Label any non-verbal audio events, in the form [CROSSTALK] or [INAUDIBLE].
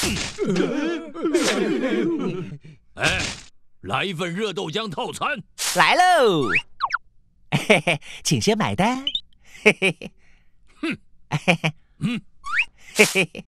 [LAUGHS] 哎来一份热豆浆套餐来喽嘿嘿 [LAUGHS] 请先买单嘿嘿嘿哼嘿嘿 [LAUGHS] 嗯嘿嘿嘿